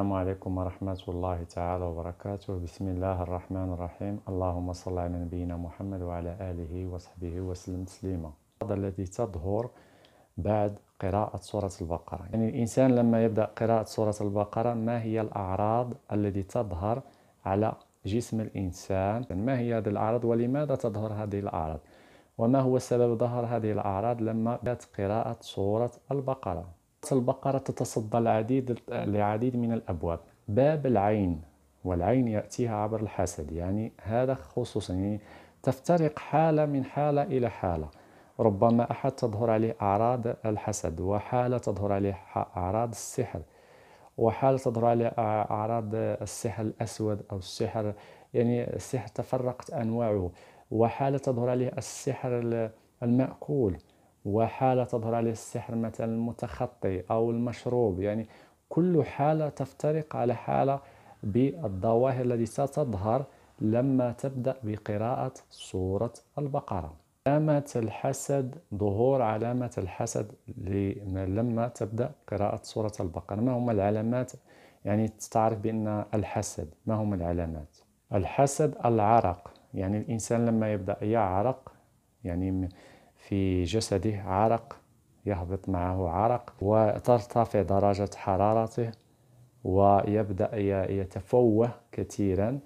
السلام عليكم ورحمة الله تعالى وبركاته بسم الله الرحمن الرحيم اللهم صل على نبينا محمد وعلى آله وصحبه وسلم تسليما هذا الذي تظهر بعد قراءة سورة البقرة يعني الإنسان لما يبدأ قراءة سورة البقرة ما هي الأعراض التي تظهر على جسم الإنسان ما هي هذه الأعراض ولماذا تظهر هذه الأعراض وما هو سبب ظهر هذه الأعراض لما بدأت قراءة سورة البقرة البقرة تتصدى العديد لعديد من الأبواب باب العين والعين يأتيها عبر الحسد يعني هذا خصوصا يعني تفترق حالة من حالة إلى حالة ربما أحد تظهر عليه أعراض الحسد وحالة تظهر عليه أعراض السحر وحالة تظهر عليه أعراض السحر الأسود أو السحر يعني السحر تفرقت أنواعه وحالة تظهر عليه السحر المأكول وحالة تظهر عليه السحر مثلا المتخطي أو المشروب يعني كل حالة تفترق على حالة بالظواهر التي ستظهر لما تبدأ بقراءة سورة البقرة علامة الحسد ظهور علامة الحسد لما تبدأ قراءة سورة البقرة ما هم العلامات يعني تعرف بأن الحسد ما هم العلامات الحسد العرق يعني الإنسان لما يبدأ يعرق يعني في جسده عرق يهبط معه عرق وترتفع درجة حرارته ويبدأ يتفوه كثيرا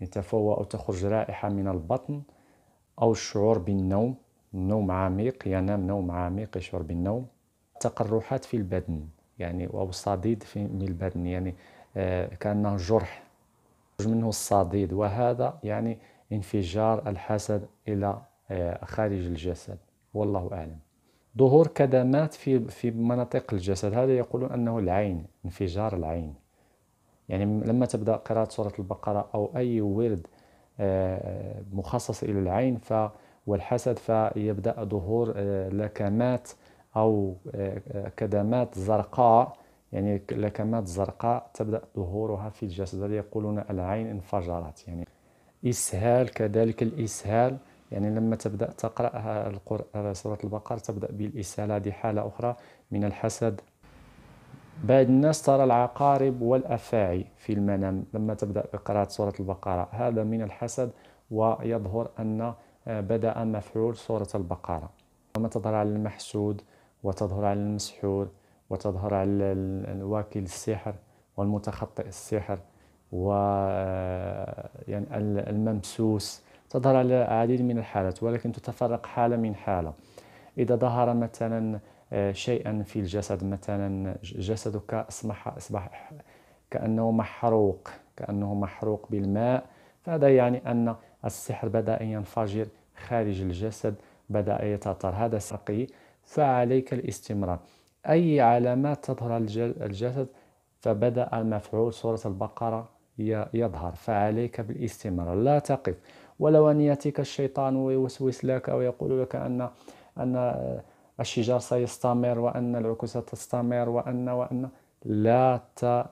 يتفوه أو تخرج رائحة من البطن أو الشعور بالنوم نوم عميق ينام نوم عميق يشعر بالنوم تقرحات في البدن يعني أو صديد في البدن يعني آه، كأنه جرح يخرج منه الصديد وهذا يعني انفجار الحسد إلى آه، خارج الجسد والله أعلم ظهور كدمات في في مناطق الجسد هذا يقولون أنه العين انفجار العين يعني لما تبدأ قراءة سورة البقرة أو أي ورد آه، مخصص إلى العين ف والحسد فيبدأ ظهور آه، لكمات أو آه، كدمات زرقاء يعني لكمات زرقاء تبدأ ظهورها في الجسد هذا يقولون العين انفجرت يعني إسهال كذلك الإسهال يعني لما تبدا تقرا سوره البقره تبدا بالاساله هذه حاله اخرى من الحسد بعض الناس ترى العقارب والافاعي في المنام لما تبدا بقراءه سوره البقره هذا من الحسد ويظهر ان آه، بدا مفعول سوره البقره وما تظهر على المحسود وتظهر على المسحور وتظهر على الواكل السحر والمتخطئ السحر و آه، يعني الممسوس تظهر على العديد من الحالات ولكن تتفرق حالة من حالة إذا ظهر مثلا آه، شيئا في الجسد مثلا جسدك أصبح أصبح كأنه محروق كأنه محروق بالماء فهذا يعني أن السحر بدأ ينفجر خارج الجسد بدأ يتأثر هذا سرقي فعليك الاستمرار أي علامات تظهر الجسد فبدأ المفعول سورة البقرة يظهر فعليك بالاستمرار لا تقف ولو أن يأتيك الشيطان ويوسوس لك أو يقول لك أن أن الشجار سيستمر وأن العكوسة تستمر وأن وأن لا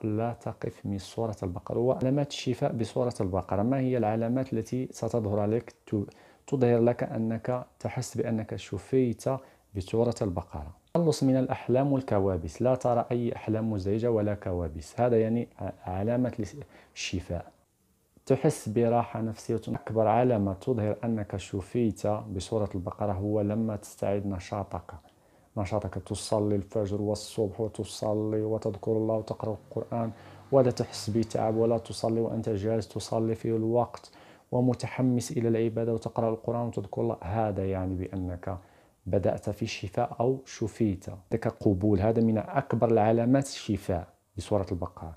لا تقف من سورة البقرة وعلامات الشفاء بسورة البقرة ما هي العلامات التي ستظهر لك تظهر لك أنك تحس بأنك شفيت بسورة البقرة تخلص من الأحلام والكوابيس لا ترى أي أحلام مزعجة ولا كوابيس هذا يعني علامة الشفاء تحس براحة نفسية أكبر علامة تظهر أنك شفيت بسورة البقرة هو لما تستعيد نشاطك نشاطك تصلي الفجر والصبح وتصلي وتذكر الله وتقرأ القرآن ولا تحس بتعب ولا تصلي وأنت جالس تصلي في الوقت ومتحمس إلى العبادة وتقرأ القرآن وتذكر الله هذا يعني بأنك بدأت في الشفاء أو شفيت لك قبول هذا من أكبر العلامات الشفاء بسورة البقرة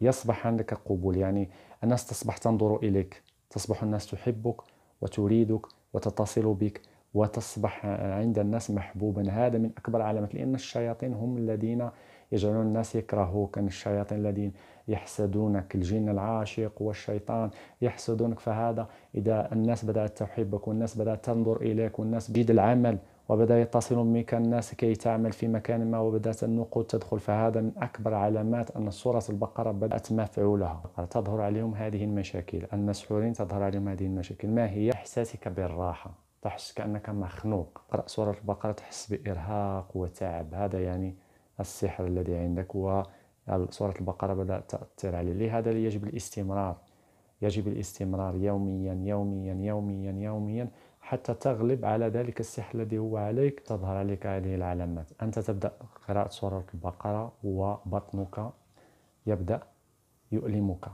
يصبح عندك قبول يعني الناس تصبح تنظر إليك تصبح الناس تحبك وتريدك وتتصل بك وتصبح عند الناس محبوبا هذا من أكبر علامات لأن الشياطين هم الذين يجعلون الناس يكرهوك أن يعني الشياطين الذين يحسدونك الجن العاشق والشيطان يحسدونك فهذا إذا الناس بدأت تحبك والناس بدأت تنظر إليك والناس تجد العمل وبدأ يتصل بك الناس كي تعمل في مكان ما وبدأت النقود تدخل فهذا من أكبر علامات أن سورة البقرة بدأت مفعولها تظهر عليهم هذه المشاكل المسحورين تظهر عليهم هذه المشاكل ما هي إحساسك بالراحة تحس كأنك مخنوق قرأ سورة البقرة تحس بإرهاق وتعب هذا يعني السحر الذي عندك سورة البقرة بدأت تأثر عليه لهذا يجب الاستمرار يجب الاستمرار يوميا يوميا يوميا يوميا, يوميا حتى تغلب على ذلك السحر الذي هو عليك تظهر عليك هذه العلامات أنت تبدأ قراءة سورة البقرة وبطنك يبدأ يؤلمك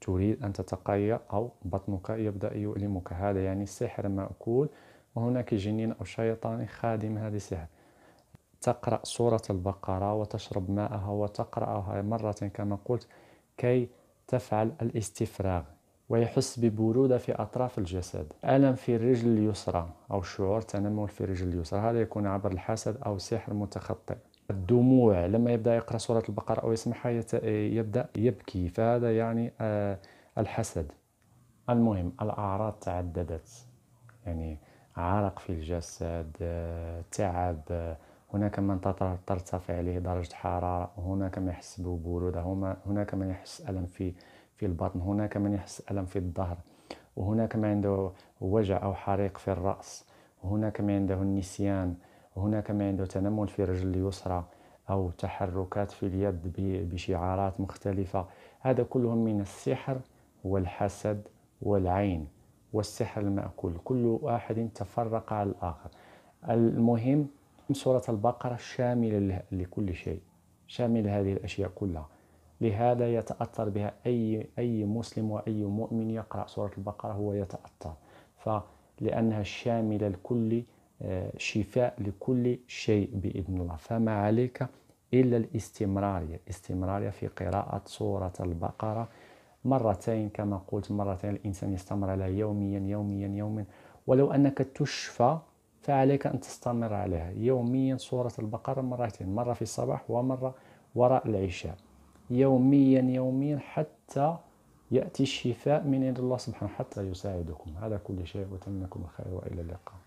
تريد أن تتقيأ أو بطنك يبدأ يؤلمك هذا يعني السحر مأكول وهناك جنين أو شيطان خادم هذا السحر تقرأ سورة البقرة وتشرب ماءها وتقرأها مرة كما قلت كي تفعل الاستفراغ ويحس ببرودة في أطراف الجسد ألم في الرجل اليسرى أو شعور تنمل في الرجل اليسرى هذا يكون عبر الحسد أو سحر متخطئ الدموع لما يبدأ يقرأ سورة البقرة أو يسمعها يبدأ يبكي فهذا يعني آه، الحسد المهم الأعراض تعددت يعني عرق في الجسد آه، تعب هناك من ترتفع عليه درجة حرارة هناك من يحس ببرودة هناك من يحس ألم في في البطن هناك من يحس ألم في الظهر وهناك من عنده وجع أو حريق في الرأس وهناك من عنده النسيان وهناك من عنده تنمل في الرجل اليسرى أو تحركات في اليد بشعارات مختلفة هذا كلهم من السحر والحسد والعين والسحر المأكول كل واحد تفرق على الآخر المهم سورة البقرة شاملة لكل شيء شاملة هذه الأشياء كلها لهذا يتأثر بها أي أي مسلم وأي مؤمن يقرأ سورة البقرة هو يتأثر فلأنها شاملة لكل آه، شفاء لكل شيء بإذن الله فما عليك إلا الاستمرارية استمرارية في قراءة سورة البقرة مرتين كما قلت مرتين الإنسان يستمر عليها يوميا يوميا يوميا ولو أنك تشفى فعليك أن تستمر عليها يوميا سورة البقرة مرتين مرة في الصباح ومرة وراء العشاء يوميا يوميا حتى يأتي الشفاء من عند الله سبحانه حتى يساعدكم على كل شيء وتمنكم لكم الخير وإلى اللقاء